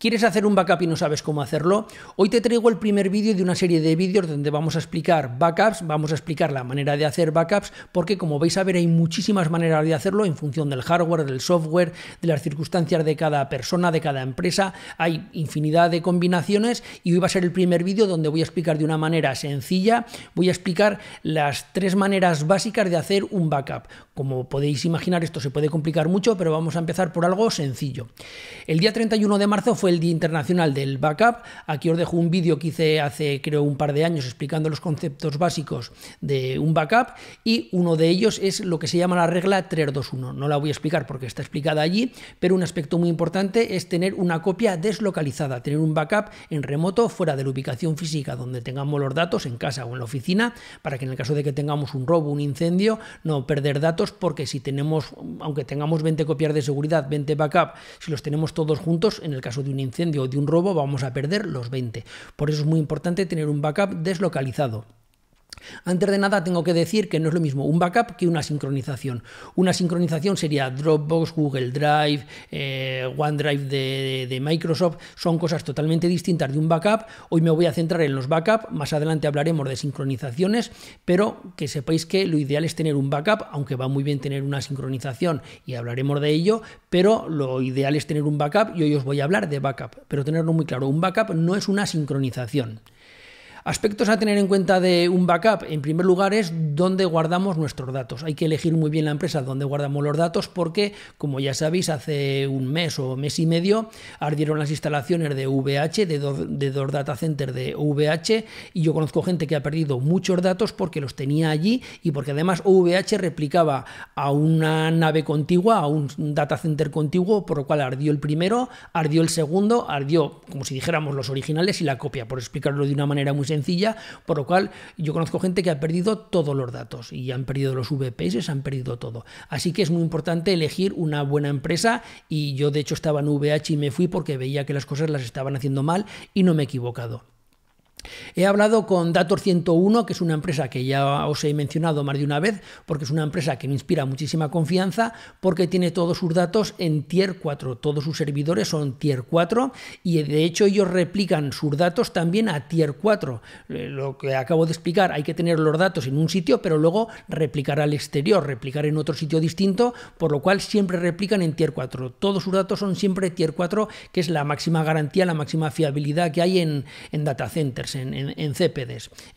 ¿Quieres hacer un backup y no sabes cómo hacerlo? Hoy te traigo el primer vídeo de una serie de vídeos donde vamos a explicar backups, vamos a explicar la manera de hacer backups, porque como vais a ver hay muchísimas maneras de hacerlo en función del hardware, del software, de las circunstancias de cada persona, de cada empresa, hay infinidad de combinaciones y hoy va a ser el primer vídeo donde voy a explicar de una manera sencilla, voy a explicar las tres maneras básicas de hacer un backup. Como podéis imaginar esto se puede complicar mucho, pero vamos a empezar por algo sencillo. El día 31 de marzo fue el Día Internacional del Backup. Aquí os dejo un vídeo que hice hace creo un par de años explicando los conceptos básicos de un backup y uno de ellos es lo que se llama la regla 321. No la voy a explicar porque está explicada allí, pero un aspecto muy importante es tener una copia deslocalizada, tener un backup en remoto fuera de la ubicación física donde tengamos los datos en casa o en la oficina para que en el caso de que tengamos un robo, un incendio, no perder datos porque si tenemos, aunque tengamos 20 copias de seguridad, 20 backup, si los tenemos todos juntos, en el caso de un incendio o de un robo vamos a perder los 20. Por eso es muy importante tener un backup deslocalizado. Antes de nada tengo que decir que no es lo mismo un backup que una sincronización. Una sincronización sería Dropbox, Google Drive, eh, OneDrive de, Microsoft, son cosas totalmente distintas de un backup. Hoy me voy a centrar en los backups, más adelante hablaremos de sincronizaciones, pero que sepáis que lo ideal es tener un backup, aunque va muy bien tener una sincronización y hablaremos de ello, pero lo ideal es tener un backup y hoy os voy a hablar de backup, pero tenerlo muy claro, un backup no es una sincronización. Aspectos a tener en cuenta de un backup, en primer lugar, es dónde guardamos nuestros datos. Hay que elegir muy bien la empresa donde guardamos los datos porque, como ya sabéis, hace un mes o mes y medio ardieron las instalaciones de VH, de dos, de dos data centers de VH, y yo conozco gente que ha perdido muchos datos porque los tenía allí y porque además VH replicaba a una nave contigua, a un data center contiguo, por lo cual ardió el primero, ardió el segundo, ardió, como si dijéramos, los originales y la copia, por explicarlo de una manera muy sencilla, por lo cual yo conozco gente que ha perdido todos los datos y han perdido los VPS, han perdido todo. Así que es muy importante elegir una buena empresa y yo de hecho estaba en VH y me fui porque veía que las cosas las estaban haciendo mal y no me he equivocado. He hablado con Dator 101, que es una empresa que ya os he mencionado más de una vez, porque es una empresa que me inspira muchísima confianza, porque tiene todos sus datos en Tier 4, todos sus servidores son Tier 4 y de hecho ellos replican sus datos también a Tier 4. Eh, lo que acabo de explicar, hay que tener los datos en un sitio, pero luego replicar al exterior, replicar en otro sitio distinto, por lo cual siempre replican en Tier 4. Todos sus datos son siempre Tier 4, que es la máxima garantía, la máxima fiabilidad que hay en, en data en, en,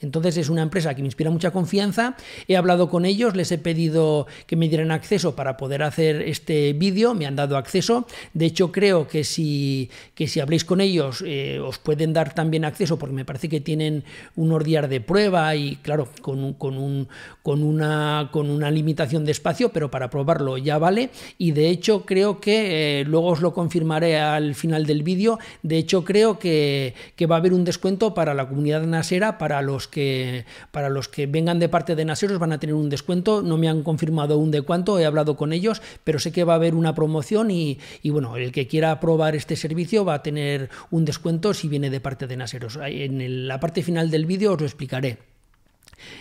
Entonces es una empresa que me inspira mucha confianza. He hablado con ellos, les he pedido que me dieran acceso para poder hacer este vídeo, me han dado acceso. De hecho, creo que si, que si habléis con ellos eh, os pueden dar también acceso porque me parece que tienen un ordiar de prueba y claro, con, un, con, una, con una limitación de espacio, pero para probarlo ya vale. Y de hecho creo que eh, luego os lo confirmaré al final del vídeo. De hecho creo que va a haber un descuento para la comunidad nasera, para los que para los que vengan de parte de naseros van a tener un descuento. No me han confirmado un de cuánto, he hablado con ellos, pero sé que va a haber una promoción y, y bueno, el que quiera probar este servicio va a tener un descuento si viene de parte de naseros. En la parte final del vídeo os lo explicaré.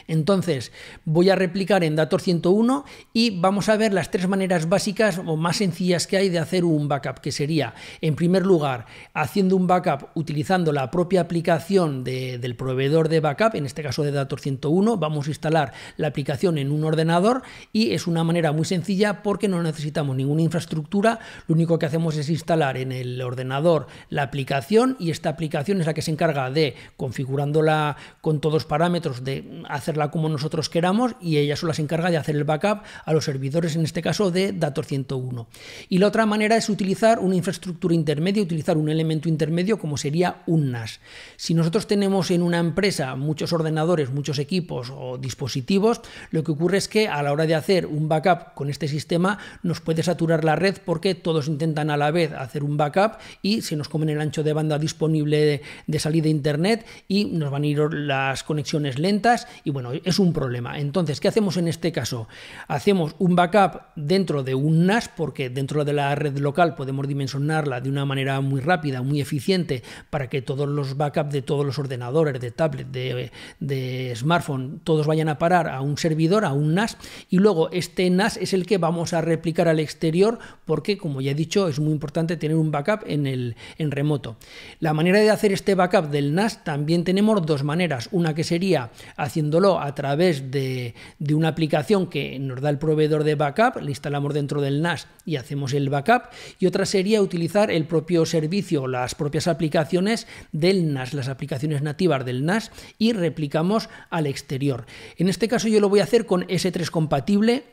Entonces, voy a replicar en Dator 101 y vamos a ver las tres maneras básicas o más sencillas que hay de hacer un backup, que sería, en primer lugar, haciendo un backup utilizando la propia aplicación del proveedor de backup, en este caso de Dator 101, vamos a instalar la aplicación en un ordenador y es una manera muy sencilla porque no necesitamos ninguna infraestructura, lo único que hacemos es instalar en el ordenador la aplicación y esta aplicación es la que se encarga de, configurándola con todos los parámetros, de hacerla como nosotros queramos y ella solo se encarga de hacer el backup a los servidores, en este caso de Dator 101. Y la otra manera es utilizar una infraestructura intermedia, utilizar un elemento intermedio como sería un NAS. Si nosotros tenemos en una empresa muchos ordenadores, muchos equipos o dispositivos, lo que ocurre es que a la hora de hacer un backup con este sistema nos puede saturar la red porque todos intentan a la vez hacer un backup y se nos comen el ancho de banda disponible de, salida internet y nos van a ir las conexiones lentas y bueno, es un problema. Entonces, ¿qué hacemos en este caso? Hacemos un backup dentro de un NAS porque dentro de la red local podemos dimensionarla de una manera muy rápida, muy eficiente, para que todos los backups de todos los ordenadores, de tablet, de, smartphone, todos vayan a parar a un servidor, a un NAS, y luego este NAS es el que vamos a replicar al exterior porque, como ya he dicho, es muy importante tener un backup en, el, en remoto. La manera de hacer este backup del NAS también tenemos dos maneras, una que sería haciendo a través de, de, una aplicación que nos da el proveedor de backup, le instalamos dentro del NAS y hacemos el backup, y otra sería utilizar el propio servicio, las propias aplicaciones del NAS, las aplicaciones nativas del NAS, y replicamos al exterior. En este caso yo lo voy a hacer con S3 compatible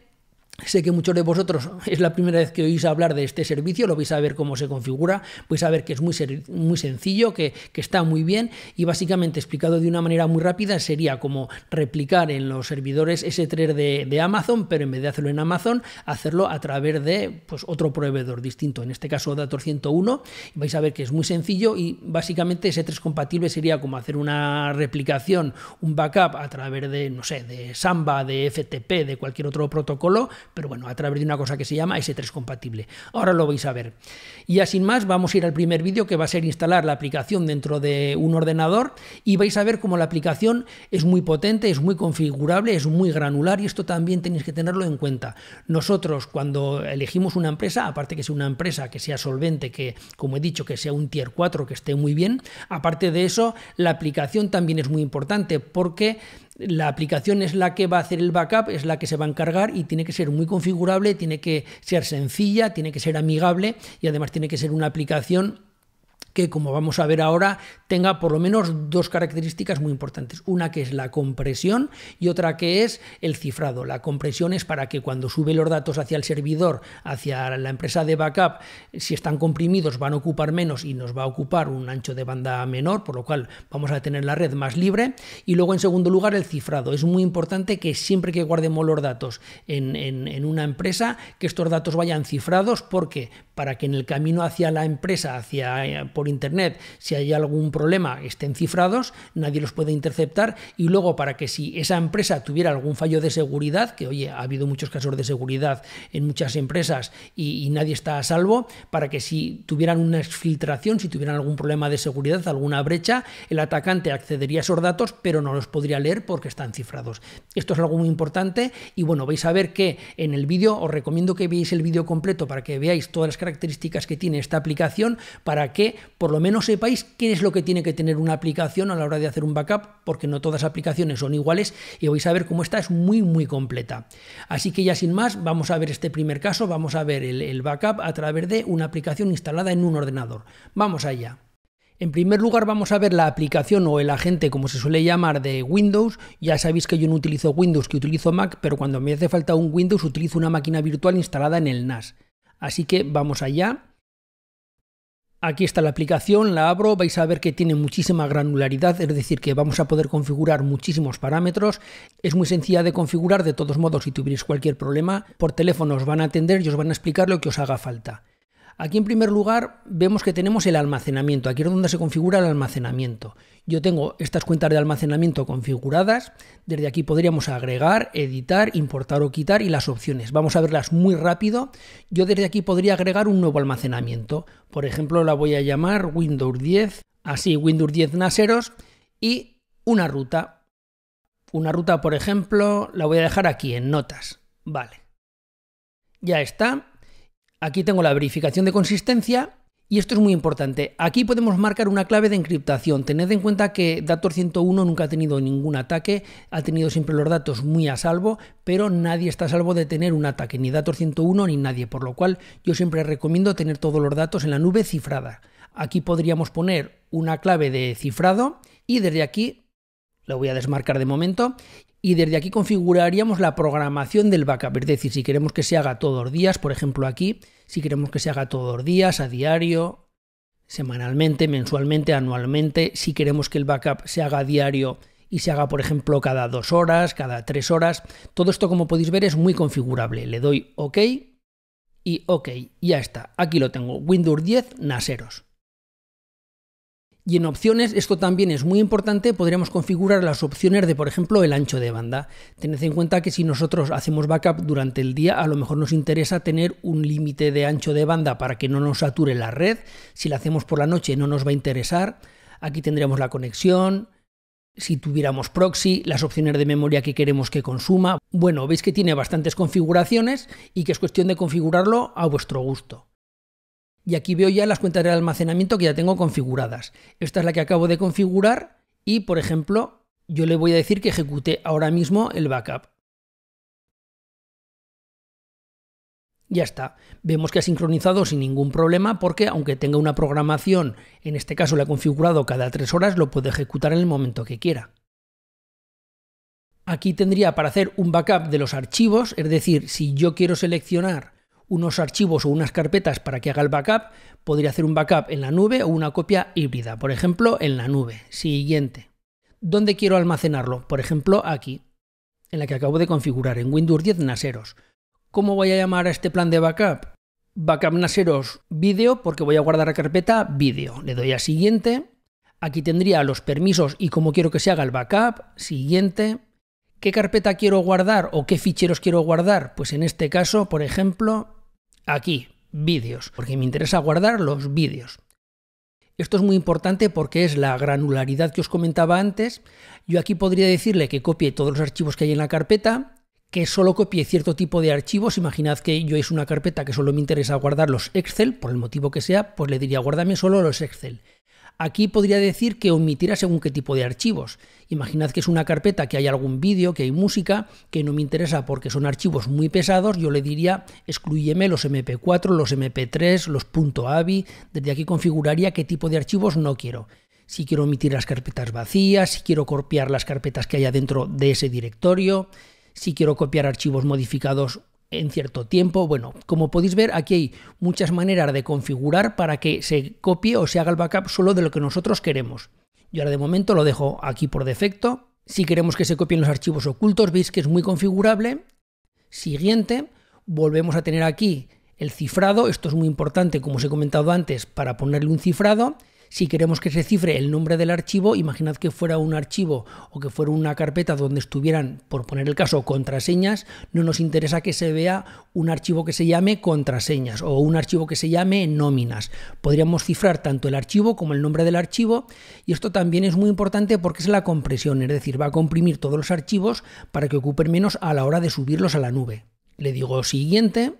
Sé que muchos de vosotros es la primera vez que oís hablar de este servicio, lo vais a ver cómo se configura, vais a ver que es muy, sencillo, que, está muy bien y básicamente explicado de una manera muy rápida sería como replicar en los servidores S3 de, de, Amazon, pero en vez de hacerlo en Amazon, hacerlo a través de pues, otro proveedor distinto, en este caso Dator 101, vais a ver que es muy sencillo y básicamente S3 compatible sería como hacer una replicación, un backup a través de, no sé, de Samba, de FTP, de cualquier otro protocolo pero bueno, a través de una cosa que se llama S3 compatible. Ahora lo vais a ver. Y ya sin más, vamos a ir al primer vídeo que va a ser instalar la aplicación dentro de un ordenador y vais a ver cómo la aplicación es muy potente, es muy configurable, es muy granular y esto también tenéis que tenerlo en cuenta. Nosotros cuando elegimos una empresa, aparte que sea una empresa que sea solvente, que como he dicho, que sea un tier 4, que esté muy bien, aparte de eso, la aplicación también es muy importante porque la aplicación es la que va a hacer el backup, es la que se va a encargar y tiene que ser muy configurable, tiene que ser sencilla, tiene que ser amigable y además tiene que ser una aplicación que, como vamos a ver ahora, tenga por lo menos dos características muy importantes. Una que es la compresión y otra que es el cifrado. La compresión es para que cuando sube los datos hacia el servidor, hacia la empresa de backup, si están comprimidos van a ocupar menos y nos va a ocupar un ancho de banda menor, por lo cual vamos a tener la red más libre. Y luego, en segundo lugar, el cifrado. Es muy importante que siempre que guardemos los datos en, en una empresa, que estos datos vayan cifrados porque para que en el camino hacia la empresa, hacia eh, por Internet, si hay algún problema, estén cifrados, nadie los puede interceptar y luego para que si esa empresa tuviera algún fallo de seguridad, que oye, ha habido muchos casos de seguridad en muchas empresas y, nadie está a salvo, para que si tuvieran una filtración si tuvieran algún problema de seguridad, alguna brecha, el atacante accedería a esos datos, pero no los podría leer porque están cifrados. Esto es algo muy importante y bueno, vais a ver que en el vídeo os recomiendo que veáis el vídeo completo para que veáis todas las características que tiene esta aplicación para que por lo menos sepáis qué es lo que tiene que tener una aplicación a la hora de hacer un backup, porque no todas las aplicaciones son iguales y vais a ver cómo esta es muy, muy completa. Así que ya sin más, vamos a ver este primer caso, vamos a ver el, el backup a través de una aplicación instalada en un ordenador. Vamos allá. En primer lugar vamos a ver la aplicación o el agente como se suele llamar de Windows. Ya sabéis que yo no utilizo Windows, que utilizo Mac, pero cuando me hace falta un Windows utilizo una máquina virtual instalada en el NAS. Así que vamos allá. Aquí está la aplicación, la abro, vais a ver que tiene muchísima granularidad, es decir, que vamos a poder configurar muchísimos parámetros. Es muy sencilla de configurar, de todos modos, si tuvierais cualquier problema, por teléfono os van a atender y os van a explicar lo que os haga falta. Aquí en primer lugar vemos que tenemos el almacenamiento, aquí es donde se configura el almacenamiento. Yo tengo estas cuentas de almacenamiento configuradas, desde aquí podríamos agregar, editar, importar o quitar y las opciones. Vamos a verlas muy rápido. Yo desde aquí podría agregar un nuevo almacenamiento, por ejemplo la voy a llamar Windows 10, así Windows 10 Naseros y una ruta. Una ruta por ejemplo la voy a dejar aquí en notas, vale. Ya está, Aquí tengo la verificación de consistencia y esto es muy importante. Aquí podemos marcar una clave de encriptación. Tened en cuenta que Dator 101 nunca ha tenido ningún ataque, ha tenido siempre los datos muy a salvo, pero nadie está a salvo de tener un ataque, ni Dator 101 ni nadie, por lo cual yo siempre recomiendo tener todos los datos en la nube cifrada. Aquí podríamos poner una clave de cifrado y desde aquí la voy a desmarcar de momento y desde aquí configuraríamos la programación del backup, es decir, si queremos que se haga todos los días, por ejemplo aquí, si queremos que se haga todos los días, a diario, semanalmente, mensualmente, anualmente, si queremos que el backup se haga diario y se haga, por ejemplo, cada dos horas, cada tres horas, todo esto como podéis ver es muy configurable, le doy OK y OK, ya está, aquí lo tengo, Windows 10 naseros. Y en opciones, esto también es muy importante, podríamos configurar las opciones de, por ejemplo, el ancho de banda. Tened en cuenta que si nosotros hacemos backup durante el día, a lo mejor nos interesa tener un límite de ancho de banda para que no nos sature la red. Si la hacemos por la noche no nos va a interesar. Aquí tendríamos la conexión, si tuviéramos proxy, las opciones de memoria que queremos que consuma. Bueno, veis que tiene bastantes configuraciones y que es cuestión de configurarlo a vuestro gusto. Y aquí veo ya las cuentas de almacenamiento que ya tengo configuradas. Esta es la que acabo de configurar y, por ejemplo, yo le voy a decir que ejecute ahora mismo el backup. Ya está. Vemos que ha sincronizado sin ningún problema porque aunque tenga una programación, en este caso la he configurado cada tres horas, lo puede ejecutar en el momento que quiera. Aquí tendría para hacer un backup de los archivos, es decir, si yo quiero seleccionar unos archivos o unas carpetas para que haga el backup, podría hacer un backup en la nube o una copia híbrida, por ejemplo, en la nube. Siguiente. ¿Dónde quiero almacenarlo? Por ejemplo, aquí, en la que acabo de configurar, en Windows 10 Naseros. ¿Cómo voy a llamar a este plan de backup? Backup Naseros Video, porque voy a guardar la carpeta Video. Le doy a Siguiente. Aquí tendría los permisos y cómo quiero que se haga el backup. Siguiente. ¿Qué carpeta quiero guardar o qué ficheros quiero guardar? Pues en este caso, por ejemplo, aquí, vídeos, porque me interesa guardar los vídeos. Esto es muy importante porque es la granularidad que os comentaba antes. Yo aquí podría decirle que copie todos los archivos que hay en la carpeta, que solo copie cierto tipo de archivos. Imaginad que yo es una carpeta que solo me interesa guardar los Excel, por el motivo que sea, pues le diría guárdame solo los Excel. Aquí podría decir que omitirá según qué tipo de archivos. Imaginad que es una carpeta, que hay algún vídeo, que hay música, que no me interesa porque son archivos muy pesados, yo le diría excluyeme los MP4, los MP3, los .avi, desde aquí configuraría qué tipo de archivos no quiero si quiero omitir las carpetas vacías, si quiero copiar las carpetas que haya dentro de ese directorio, si quiero copiar archivos modificados en cierto tiempo. Bueno, como podéis ver, aquí hay muchas maneras de configurar para que se copie o se haga el backup solo de lo que nosotros queremos. Yo ahora de momento lo dejo aquí por defecto. Si queremos que se copien los archivos ocultos, veis que es muy configurable. Siguiente, volvemos a tener aquí el cifrado. Esto es muy importante, como os he comentado antes, para ponerle un cifrado. Si queremos que se cifre el nombre del archivo, imaginad que fuera un archivo o que fuera una carpeta donde estuvieran, por poner el caso, contraseñas, no nos interesa que se vea un archivo que se llame contraseñas o un archivo que se llame nóminas. Podríamos cifrar tanto el archivo como el nombre del archivo y esto también es muy importante porque es la compresión, es decir, va a comprimir todos los archivos para que ocupen menos a la hora de subirlos a la nube. Le digo siguiente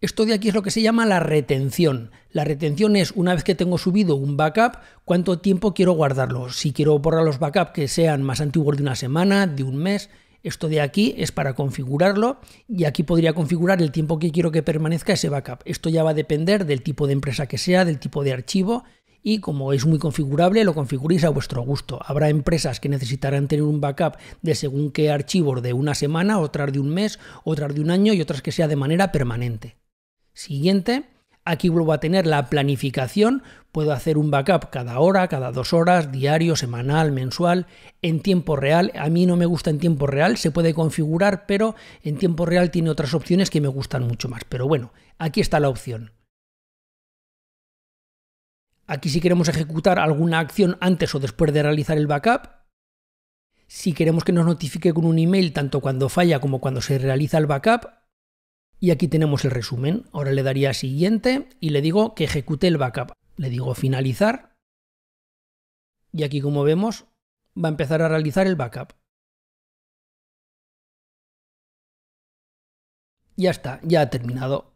esto de aquí es lo que se llama la retención. La retención es, una vez que tengo subido un backup, cuánto tiempo quiero guardarlo. Si quiero borrar los backups que sean más antiguos de una semana, de un mes, esto de aquí es para configurarlo y aquí podría configurar el tiempo que quiero que permanezca ese backup. Esto ya va a depender del tipo de empresa que sea, del tipo de archivo y como es muy configurable, lo configuréis a vuestro gusto. Habrá empresas que necesitarán tener un backup de según qué archivos de una semana, otras de un mes, otras de un año y otras que sea de manera permanente siguiente. Aquí vuelvo a tener la planificación, puedo hacer un backup cada hora, cada dos horas, diario, semanal, mensual, en tiempo real. A mí no me gusta en tiempo real, se puede configurar, pero en tiempo real tiene otras opciones que me gustan mucho más. Pero bueno, aquí está la opción. Aquí si queremos ejecutar alguna acción antes o después de realizar el backup. Si queremos que nos notifique con un email tanto cuando falla como cuando se realiza el backup, y aquí tenemos el resumen. Ahora le daría siguiente y le digo que ejecute el backup. Le digo finalizar. Y aquí como vemos va a empezar a realizar el backup. Ya está, ya ha terminado.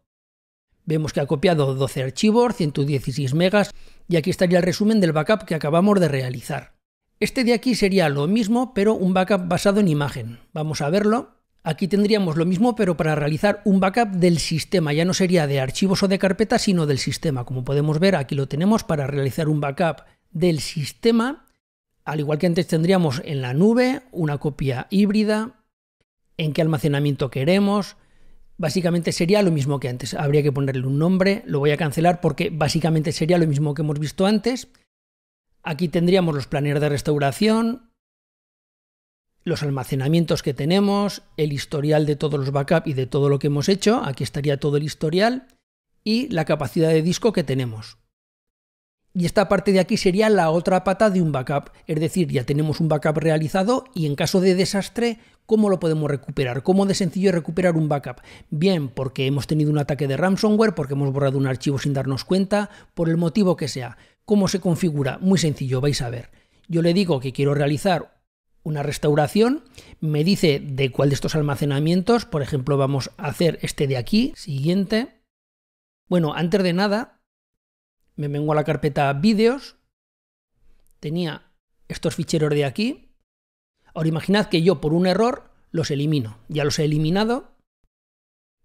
Vemos que ha copiado 12 archivos, 116 megas, y aquí estaría el resumen del backup que acabamos de realizar. Este de aquí sería lo mismo, pero un backup basado en imagen. Vamos a verlo. Aquí tendríamos lo mismo, pero para realizar un backup del sistema. Ya no sería de archivos o de carpeta, sino del sistema. Como podemos ver, aquí lo tenemos para realizar un backup del sistema. Al igual que antes tendríamos en la nube una copia híbrida, en qué almacenamiento queremos. Básicamente sería lo mismo que antes. Habría que ponerle un nombre. Lo voy a cancelar porque básicamente sería lo mismo que hemos visto antes. Aquí tendríamos los planes de restauración, los almacenamientos que tenemos, el historial de todos los backups y de todo lo que hemos hecho, aquí estaría todo el historial, y la capacidad de disco que tenemos. Y esta parte de aquí sería la otra pata de un backup, es decir, ya tenemos un backup realizado y en caso de desastre, ¿cómo lo podemos recuperar? ¿Cómo de sencillo es recuperar un backup? Bien, porque hemos tenido un ataque de ransomware, porque hemos borrado un archivo sin darnos cuenta, por el motivo que sea. ¿Cómo se configura? Muy sencillo, vais a ver. Yo le digo que quiero realizar una restauración, me dice de cuál de estos almacenamientos, por ejemplo, vamos a hacer este de aquí, siguiente. Bueno, antes de nada, me vengo a la carpeta vídeos, tenía estos ficheros de aquí. Ahora imaginad que yo por un error los elimino. Ya los he eliminado,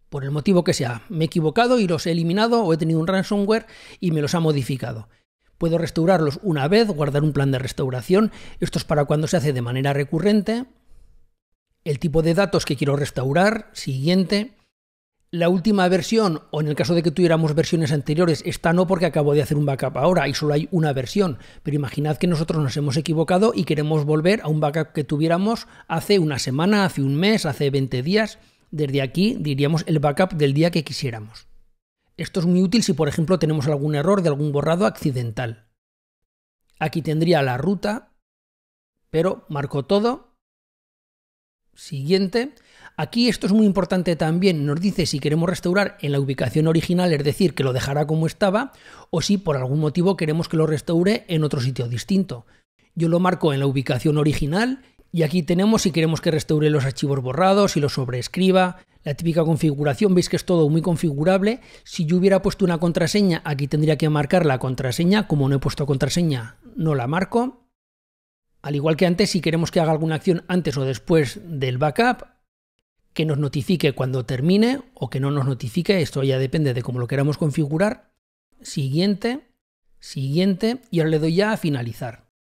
por el motivo que sea. Me he equivocado y los he eliminado o he tenido un ransomware y me los ha modificado. Puedo restaurarlos una vez, guardar un plan de restauración. Esto es para cuando se hace de manera recurrente. El tipo de datos que quiero restaurar, siguiente. La última versión, o en el caso de que tuviéramos versiones anteriores, esta no porque acabo de hacer un backup ahora y solo hay una versión. Pero imaginad que nosotros nos hemos equivocado y queremos volver a un backup que tuviéramos hace una semana, hace un mes, hace 20 días. Desde aquí diríamos el backup del día que quisiéramos. Esto es muy útil si, por ejemplo, tenemos algún error de algún borrado accidental. Aquí tendría la ruta, pero marco todo. Siguiente. Aquí esto es muy importante también, nos dice si queremos restaurar en la ubicación original, es decir, que lo dejará como estaba, o si por algún motivo queremos que lo restaure en otro sitio distinto. Yo lo marco en la ubicación original y aquí tenemos si queremos que restaure los archivos borrados, si los sobreescriba, la típica configuración, veis que es todo muy configurable. Si yo hubiera puesto una contraseña, aquí tendría que marcar la contraseña, como no he puesto contraseña, no la marco. Al igual que antes, si queremos que haga alguna acción antes o después del backup, que nos notifique cuando termine o que no nos notifique, esto ya depende de cómo lo queramos configurar. Siguiente, siguiente, y ahora le doy ya a finalizar.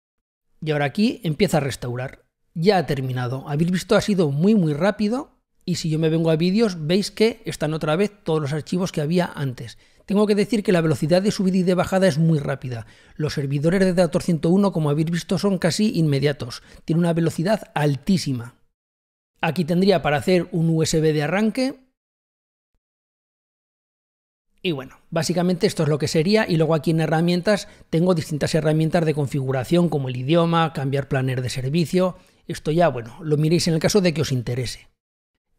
Y ahora aquí empieza a restaurar ya ha terminado. Habéis visto, ha sido muy muy rápido y si yo me vengo a vídeos veis que están otra vez todos los archivos que había antes. Tengo que decir que la velocidad de subida y de bajada es muy rápida. Los servidores de Dator 101, como habéis visto, son casi inmediatos. Tiene una velocidad altísima. Aquí tendría para hacer un USB de arranque. Y bueno, básicamente esto es lo que sería y luego aquí en herramientas tengo distintas herramientas de configuración como el idioma, cambiar planner de servicio, esto ya, bueno, lo miréis en el caso de que os interese.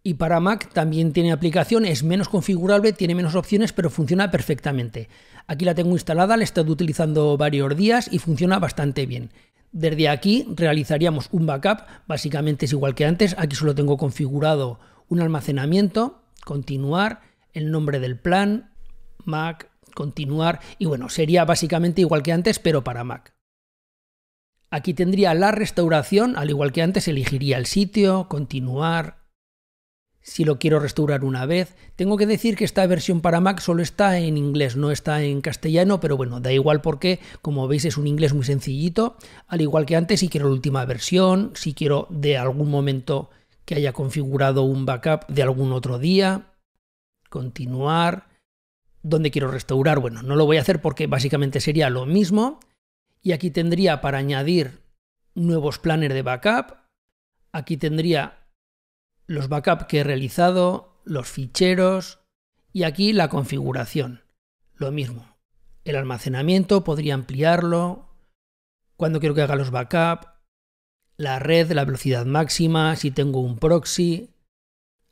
Y para Mac también tiene aplicación, es menos configurable, tiene menos opciones, pero funciona perfectamente. Aquí la tengo instalada, la he estado utilizando varios días y funciona bastante bien. Desde aquí realizaríamos un backup, básicamente es igual que antes, aquí solo tengo configurado un almacenamiento, continuar, el nombre del plan, Mac, continuar, y bueno, sería básicamente igual que antes, pero para Mac. Aquí tendría la restauración, al igual que antes, elegiría el sitio, continuar. Si lo quiero restaurar una vez, tengo que decir que esta versión para Mac solo está en inglés, no está en castellano, pero bueno, da igual porque, como veis, es un inglés muy sencillito. Al igual que antes, si quiero la última versión, si quiero de algún momento que haya configurado un backup de algún otro día, continuar. ¿Dónde quiero restaurar? Bueno, no lo voy a hacer porque básicamente sería lo mismo. Y aquí tendría para añadir nuevos planes de backup. Aquí tendría los backups que he realizado, los ficheros y aquí la configuración. Lo mismo. El almacenamiento podría ampliarlo. Cuando quiero que haga los backups. La red, la velocidad máxima, si tengo un proxy,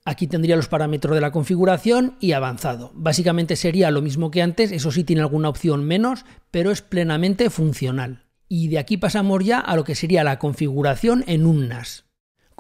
Aquí tendría los parámetros de la configuración y avanzado. Básicamente sería lo mismo que antes, eso sí tiene alguna opción menos, pero es plenamente funcional. Y de aquí pasamos ya a lo que sería la configuración en un NAS.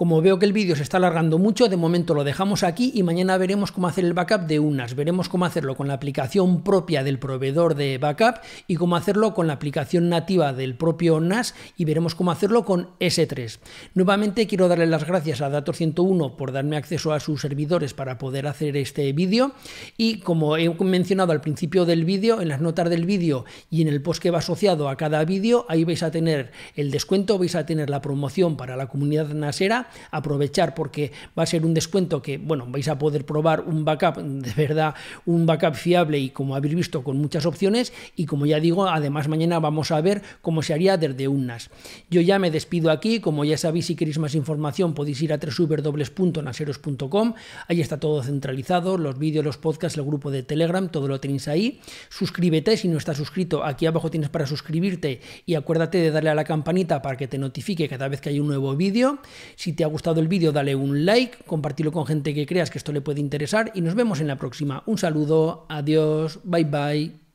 Como veo que el vídeo se está alargando mucho, de momento lo dejamos aquí y mañana veremos cómo hacer el backup de unas. Veremos cómo hacerlo con la aplicación propia del proveedor de backup y cómo hacerlo con la aplicación nativa del propio NAS y veremos cómo hacerlo con S3. Nuevamente quiero darle las gracias a Datos 101 por darme acceso a sus servidores para poder hacer este vídeo y como he mencionado al principio del vídeo, en las notas del vídeo y en el post que va asociado a cada vídeo, ahí vais a tener el descuento, vais a tener la promoción para la comunidad nasera aprovechar porque va a ser un descuento que, bueno, vais a poder probar un backup de verdad, un backup fiable y como habéis visto con muchas opciones y como ya digo, además mañana vamos a ver cómo se haría desde unas. Yo ya me despido aquí, como ya sabéis, si queréis más información podéis ir a www.naseros.com, ahí está todo centralizado, los vídeos, los podcasts, el grupo de Telegram, todo lo tenéis ahí. Suscríbete si no estás suscrito, aquí abajo tienes para suscribirte y acuérdate de darle a la campanita para que te notifique cada vez que hay un nuevo vídeo. Si ha gustado el vídeo, dale un like, compartirlo con gente que creas que esto le puede interesar y nos vemos en la próxima. Un saludo, adiós, bye bye.